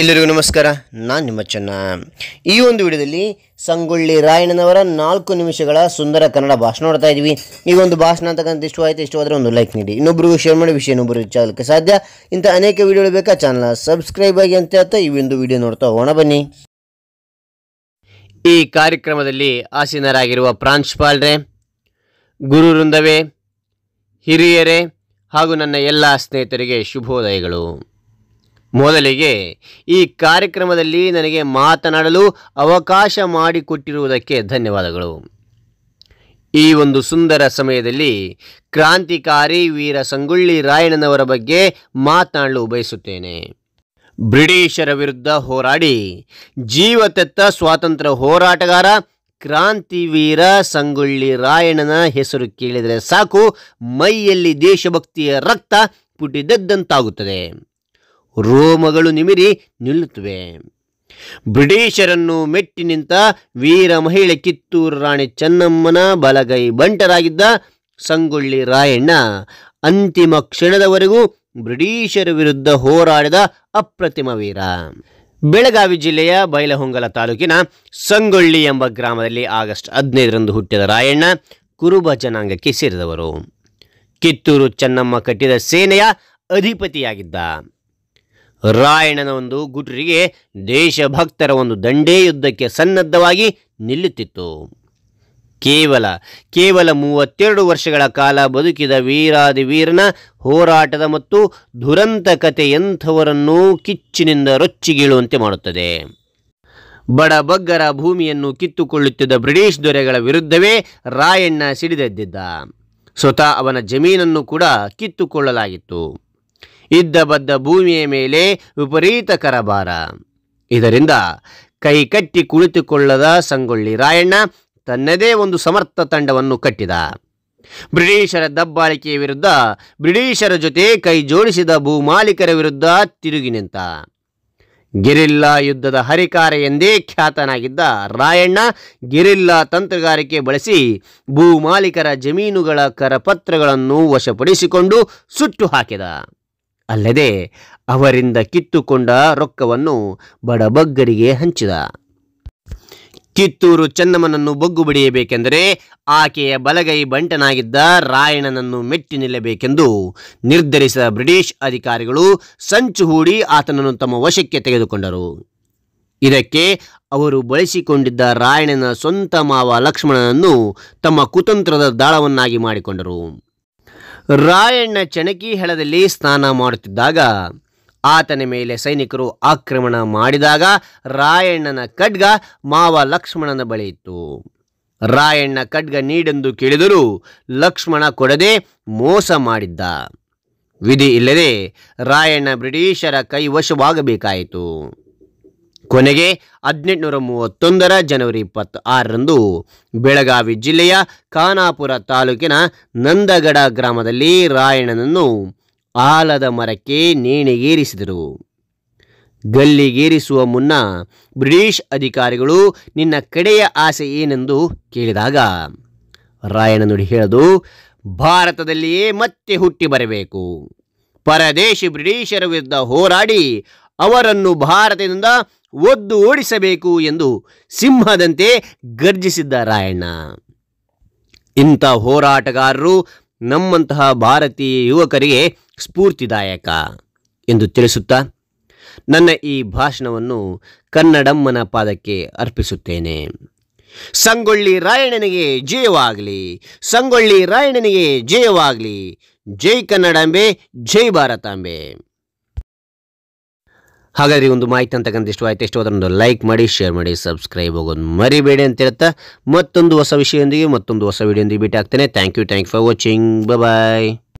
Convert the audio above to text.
ಎಲ್ಲರಿಗೂ ನಮಸ್ಕಾರ ನಾನು ನಿಮ್ಮ ಚೆನ್ನ ಈ ಒಂದು ವಿಡಿಯೋದಲ್ಲಿ ಸಂಗೊಳ್ಳಿ ರಾಯಣ್ಣನವರ ನಾಲ್ಕು ನಿಮಿಷಗಳ ಸುಂದರ ಕನ್ನಡ ಭಾಷಣ ನೋಡ್ತಾ ಇದ್ವಿ ಈ ಒಂದು ಭಾಷಣ ಅಂತಕ್ಕಂಥ ಇಷ್ಟವಾಯಿತು ಇಷ್ಟವಾದರೆ ಒಂದು ಲೈಕ್ ನೀಡಿ ಇನ್ನೊಬ್ಬರಿಗೂ ಶೇರ್ ಮಾಡಿ ವಿಷಯ ಇನ್ನೊಬ್ಬರು ಹೆಚ್ಚಾಗಲಿಕ್ಕೆ ಸಾಧ್ಯ ಇಂಥ ಅನೇಕ ವಿಡಿಯೋಗಳು ಬೇಕಾ ಚಾನಲ್ ಸಬ್ಸ್ಕ್ರೈಬ್ ಆಗಿ ಅಂತ ಹೇಳ್ತಾ ಈ ಒಂದು ವಿಡಿಯೋ ನೋಡ್ತಾ ಹೋಗೋಣ ಬನ್ನಿ ಈ ಕಾರ್ಯಕ್ರಮದಲ್ಲಿ ಆಸೀನರಾಗಿರುವ ಪ್ರಾಂಶುಪಾಲರೇ ಗುರು ವೃಂದವೇ ಹಿರಿಯರೇ ಹಾಗೂ ನನ್ನ ಎಲ್ಲ ಸ್ನೇಹಿತರಿಗೆ ಶುಭೋದಯಗಳು ಮೊದಲಿಗೆ ಈ ಕಾರ್ಯಕ್ರಮದಲ್ಲಿ ನನಗೆ ಮಾತನಾಡಲು ಅವಕಾಶ ಮಾಡಿಕೊಟ್ಟಿರುವುದಕ್ಕೆ ಧನ್ಯವಾದಗಳು ಈ ಒಂದು ಸುಂದರ ಸಮಯದಲ್ಲಿ ಕ್ರಾಂತಿಕಾರಿ ವೀರ ಸಂಗೊಳ್ಳಿ ರಾಯಣ್ಣನವರ ಬಗ್ಗೆ ಮಾತನಾಡಲು ಬಯಸುತ್ತೇನೆ ಬ್ರಿಟಿಷರ ವಿರುದ್ಧ ಹೋರಾಡಿ ಜೀವತೆತ್ತ ಸ್ವಾತಂತ್ರ್ಯ ಹೋರಾಟಗಾರ ಕ್ರಾಂತಿವೀರ ಸಂಗೊಳ್ಳಿ ರಾಯಣ್ಣನ ಹೆಸರು ಕೇಳಿದರೆ ಸಾಕು ಮೈಯಲ್ಲಿ ದೇಶಭಕ್ತಿಯ ರಕ್ತ ಪುಟಿದದ್ದಂತಾಗುತ್ತದೆ ರೋಮಗಳು ನಿಮಿರಿ ನಿಲ್ಲುತ್ತವೆ ಬ್ರಿಟಿಷರನ್ನು ಮೆಟ್ಟಿ ನಿಂತ ವೀರ ಮಹಿಳೆ ಕಿತ್ತೂರು ರಾಣಿ ಚೆನ್ನಮ್ಮನ ಬಲಗೈ ಬಂಟರಾಗಿದ್ದ ಸಂಗೊಳ್ಳಿ ರಾಯಣ್ಣ ಅಂತಿಮ ಕ್ಷಣದವರೆಗೂ ಬ್ರಿಟಿಷರ ವಿರುದ್ಧ ಹೋರಾಡಿದ ಅಪ್ರತಿಮ ವೀರ ಬೆಳಗಾವಿ ಜಿಲ್ಲೆಯ ಬೈಲಹೊಂಗಲ ತಾಲೂಕಿನ ಸಂಗೊಳ್ಳಿ ಎಂಬ ಗ್ರಾಮದಲ್ಲಿ ಆಗಸ್ಟ್ ಹದಿನೈದರಂದು ಹುಟ್ಟಿದ ರಾಯಣ್ಣ ಕುರುಬ ಜನಾಂಗಕ್ಕೆ ಸೇರಿದವರು ಕಿತ್ತೂರು ಚೆನ್ನಮ್ಮ ಕಟ್ಟಿದ ಸೇನೆಯ ಅಧಿಪತಿಯಾಗಿದ್ದ ರಾಯಣನ ಒಂದು ಗುಟರಿಗೆ ದೇಶಭಕ್ತರ ಒಂದು ದಂಡೇ ಯುದ್ಧಕ್ಕೆ ಸನ್ನದ್ಧವಾಗಿ ನಿಲ್ಲುತ್ತಿತ್ತು ಕೇವಲ ಕೇವಲ ಮೂವತ್ತೆರಡು ವರ್ಷಗಳ ಕಾಲ ಬದುಕಿದ ವೀರಾದಿ ವೀರನ ಹೋರಾಟದ ಮತ್ತು ದುರಂತ ಕತೆ ಕಿಚ್ಚಿನಿಂದ ರೊಚ್ಚಿಗೀಳುವಂತೆ ಮಾಡುತ್ತದೆ ಬಡಬಗ್ಗರ ಭೂಮಿಯನ್ನು ಕಿತ್ತುಕೊಳ್ಳುತ್ತಿದ್ದ ಬ್ರಿಟಿಷ್ ದೊರೆಗಳ ವಿರುದ್ಧವೇ ರಾಯಣ್ಣ ಸಿಡಿದೆದ್ದಿದ್ದ ಸ್ವತಃ ಅವನ ಜಮೀನನ್ನು ಕೂಡ ಕಿತ್ತುಕೊಳ್ಳಲಾಗಿತ್ತು ಇದ್ದ ಬದ್ದ ಭೂಮಿಯ ಮೇಲೆ ವಿಪರೀತ ಕರಬಾರ ಇದರಿಂದ ಕೈಕಟ್ಟಿ ಕುಳಿತುಕೊಳ್ಳದ ಸಂಗೊಳ್ಳಿ ರಾಯಣ್ಣ ತನ್ನದೇ ಒಂದು ಸಮರ್ಥ ತಂಡವನ್ನು ಕಟ್ಟಿದ ಬ್ರಿಟಿಷರ ದಬ್ಬಾಳಿಕೆಯ ವಿರುದ್ಧ ಬ್ರಿಟಿಷರ ಜೊತೆ ಕೈ ಜೋಡಿಸಿದ ಭೂಮಾಲೀಕರ ವಿರುದ್ಧ ತಿರುಗಿ ನಿಂತ ಗೆರಿಲ್ಲಾ ಯುದ್ಧದ ಹರಿಕಾರ ಎಂದೇ ಖ್ಯಾತನಾಗಿದ್ದ ರಾಯಣ್ಣ ಗೆರಿಲ್ಲಾ ತಂತ್ರಗಾರಿಕೆ ಬಳಸಿ ಭೂಮಾಲೀಕರ ಜಮೀನುಗಳ ಕರಪತ್ರಗಳನ್ನು ವಶಪಡಿಸಿಕೊಂಡು ಸುಟ್ಟು ಹಾಕಿದ ಅಲ್ಲದೆ ಅವರಿಂದ ಕಿತ್ತುಕೊಂಡ ರೊಕ್ಕವನ್ನು ಬಡಬಗ್ಗರಿಗೆ ಹಂಚಿದ ಕಿತ್ತೂರು ಚೆನ್ನಮ್ಮನನ್ನು ಬೊಗ್ಗು ಬಡಿಯಬೇಕೆಂದರೆ ಆಕೆಯ ಬಲಗೈ ಬಂಟನಾಗಿದ್ದ ರಾಯಣನನ್ನು ಮೆಟ್ಟಿ ನಿಲ್ಲಬೇಕೆಂದು ನಿರ್ಧರಿಸಿದ ಬ್ರಿಟಿಷ್ ಅಧಿಕಾರಿಗಳು ಸಂಚು ಹೂಡಿ ಆತನನ್ನು ತಮ್ಮ ವಶಕ್ಕೆ ತೆಗೆದುಕೊಂಡರು ಇದಕ್ಕೆ ಅವರು ಬಳಸಿಕೊಂಡಿದ್ದ ರಾಯಣನ ಸ್ವಂತ ಮಾವ ಲಕ್ಷ್ಮಣನನ್ನು ತಮ್ಮ ಕುತಂತ್ರದ ದಾಳವನ್ನಾಗಿ ಮಾಡಿಕೊಂಡರು ರಾಯಣ್ಣ ಹೆಳದಲ್ಲಿ ಸ್ನಾನ ಮಾಡುತ್ತಿದ್ದಾಗ ಆತನ ಮೇಲೆ ಸೈನಿಕರು ಆಕ್ರಮಣ ಮಾಡಿದಾಗ ರಾಯಣ್ಣನ ಖಡ್ಗ ಮಾವ ಲಕ್ಷ್ಮಣನ ಬಳಿ ಇತ್ತು ರಾಯಣ್ಣ ಖಡ್ಗ ನೀಡೆಂದು ಕೇಳಿದರೂ ಲಕ್ಷ್ಮಣ ಕೊಡದೆ ಮೋಸ ಮಾಡಿದ್ದ ವಿಧಿ ಇಲ್ಲದೆ ರಾಯಣ್ಣ ಬ್ರಿಟಿಷರ ಕೈ ವಶವಾಗಬೇಕಾಯಿತು ಕೊನೆಗೆ ಹದಿನೆಂಟುನೂರ ಮೂವತ್ತೊಂದರ ಜನವರಿ ಇಪ್ಪತ್ತ ಆರರಂದು ಬೆಳಗಾವಿ ಜಿಲ್ಲೆಯ ಖಾನಾಪುರ ತಾಲೂಕಿನ ನಂದಗಡ ಗ್ರಾಮದಲ್ಲಿ ರಾಯಣ್ಣನನ್ನು ಆಲದ ಮರಕ್ಕೆ ನೇಣಿಗೇರಿಸಿದರು ಗಲ್ಲಿಗೇರಿಸುವ ಮುನ್ನ ಬ್ರಿಟಿಷ್ ಅಧಿಕಾರಿಗಳು ನಿನ್ನ ಕಡೆಯ ಆಸೆ ಏನೆಂದು ಕೇಳಿದಾಗ ರಾಯಣ ನುಡಿ ಹೇಳದು ಭಾರತದಲ್ಲಿಯೇ ಮತ್ತೆ ಹುಟ್ಟಿ ಬರಬೇಕು ಪರದೇಶಿ ಬ್ರಿಟಿಷರ ವಿರುದ್ಧ ಹೋರಾಡಿ ಅವರನ್ನು ಭಾರತದಿಂದ ಒದ್ದು ಓಡಿಸಬೇಕು ಎಂದು ಸಿಂಹದಂತೆ ಗರ್ಜಿಸಿದ್ದ ರಾಯಣ್ಣ ಇಂಥ ಹೋರಾಟಗಾರರು ನಮ್ಮಂತಹ ಭಾರತೀಯ ಯುವಕರಿಗೆ ಸ್ಫೂರ್ತಿದಾಯಕ ಎಂದು ತಿಳಿಸುತ್ತಾ ನನ್ನ ಈ ಭಾಷಣವನ್ನು ಕನ್ನಡಮ್ಮನ ಪಾದಕ್ಕೆ ಅರ್ಪಿಸುತ್ತೇನೆ ಸಂಗೊಳ್ಳಿ ರಾಯಣ್ಣನಿಗೆ ಜಯವಾಗಲಿ ಸಂಗೊಳ್ಳಿ ರಾಯಣ್ಣನಿಗೆ ಜಯವಾಗಲಿ ಜೈ ಕನ್ನಡಾಂಬೆ ಜೈ ಭಾರತಾಂಬೆ ಹಾಗಾದ್ರೆ ಒಂದು ಮಾಹಿತಿ ಅಂತಕ್ಕಂಥ ಇಷ್ಟು ಆಯಿತು ಎಷ್ಟು ಅದನ್ನೊಂದು ಲೈಕ್ ಮಾಡಿ ಶೇರ್ ಮಾಡಿ ಸಬ್ಸ್ಕ್ರೈಬ್ ಆಗೋದು ಮರಿಬೇಡಿ ಅಂತ ಹೇಳ್ತಾ ಮತ್ತೊಂದು ಹೊಸ ವಿಷಯದೊಂದಿಗೆ ಮತ್ತೊಂದು ಹೊಸ ವಿಡಿಯೋಂದಿಗೆ ಭೇಟಿ ಆಗ್ತೇನೆ thank you thank for watching bye